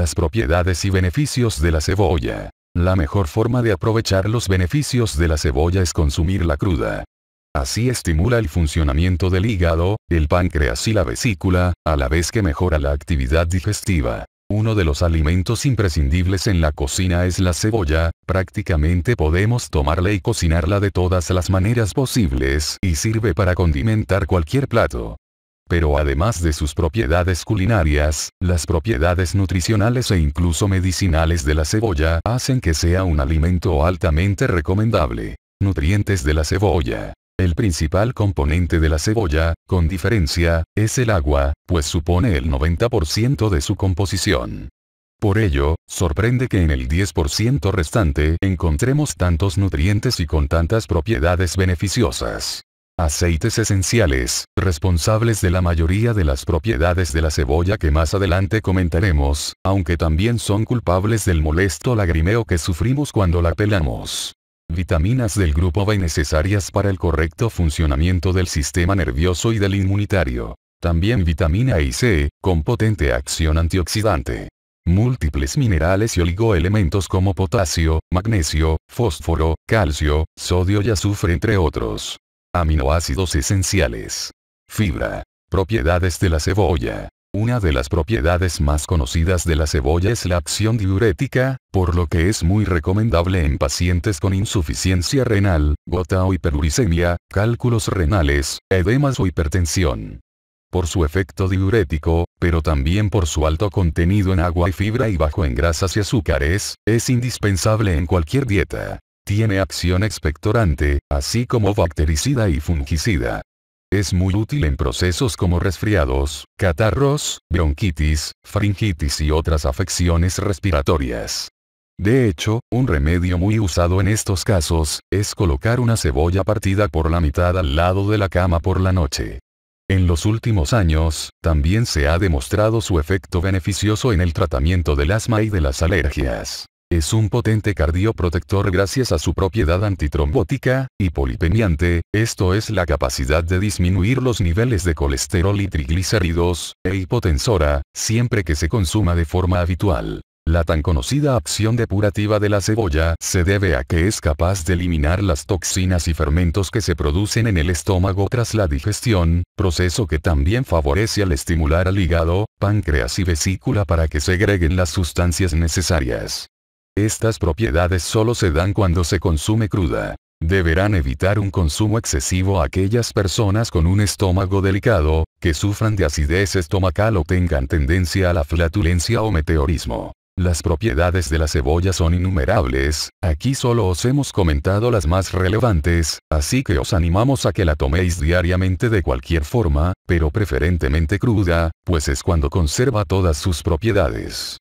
las propiedades y beneficios de la cebolla. La mejor forma de aprovechar los beneficios de la cebolla es consumirla cruda. Así estimula el funcionamiento del hígado, el páncreas y la vesícula, a la vez que mejora la actividad digestiva. Uno de los alimentos imprescindibles en la cocina es la cebolla, prácticamente podemos tomarla y cocinarla de todas las maneras posibles y sirve para condimentar cualquier plato pero además de sus propiedades culinarias, las propiedades nutricionales e incluso medicinales de la cebolla hacen que sea un alimento altamente recomendable. Nutrientes de la cebolla. El principal componente de la cebolla, con diferencia, es el agua, pues supone el 90% de su composición. Por ello, sorprende que en el 10% restante encontremos tantos nutrientes y con tantas propiedades beneficiosas aceites esenciales, responsables de la mayoría de las propiedades de la cebolla que más adelante comentaremos, aunque también son culpables del molesto lagrimeo que sufrimos cuando la pelamos. Vitaminas del grupo B necesarias para el correcto funcionamiento del sistema nervioso y del inmunitario. También vitamina A y C, con potente acción antioxidante. Múltiples minerales y oligoelementos como potasio, magnesio, fósforo, calcio, sodio y azufre entre otros. Aminoácidos esenciales. Fibra. Propiedades de la cebolla. Una de las propiedades más conocidas de la cebolla es la acción diurética, por lo que es muy recomendable en pacientes con insuficiencia renal, gota o hiperuricemia, cálculos renales, edemas o hipertensión. Por su efecto diurético, pero también por su alto contenido en agua y fibra y bajo en grasas y azúcares, es indispensable en cualquier dieta. Tiene acción expectorante, así como bactericida y fungicida. Es muy útil en procesos como resfriados, catarros, bronquitis, faringitis y otras afecciones respiratorias. De hecho, un remedio muy usado en estos casos, es colocar una cebolla partida por la mitad al lado de la cama por la noche. En los últimos años, también se ha demostrado su efecto beneficioso en el tratamiento del asma y de las alergias. Es un potente cardioprotector gracias a su propiedad antitrombótica, y polipeniante, esto es la capacidad de disminuir los niveles de colesterol y triglicéridos, e hipotensora, siempre que se consuma de forma habitual. La tan conocida acción depurativa de la cebolla se debe a que es capaz de eliminar las toxinas y fermentos que se producen en el estómago tras la digestión, proceso que también favorece al estimular al hígado, páncreas y vesícula para que segreguen las sustancias necesarias. Estas propiedades solo se dan cuando se consume cruda. Deberán evitar un consumo excesivo aquellas personas con un estómago delicado, que sufran de acidez estomacal o tengan tendencia a la flatulencia o meteorismo. Las propiedades de la cebolla son innumerables, aquí solo os hemos comentado las más relevantes, así que os animamos a que la toméis diariamente de cualquier forma, pero preferentemente cruda, pues es cuando conserva todas sus propiedades.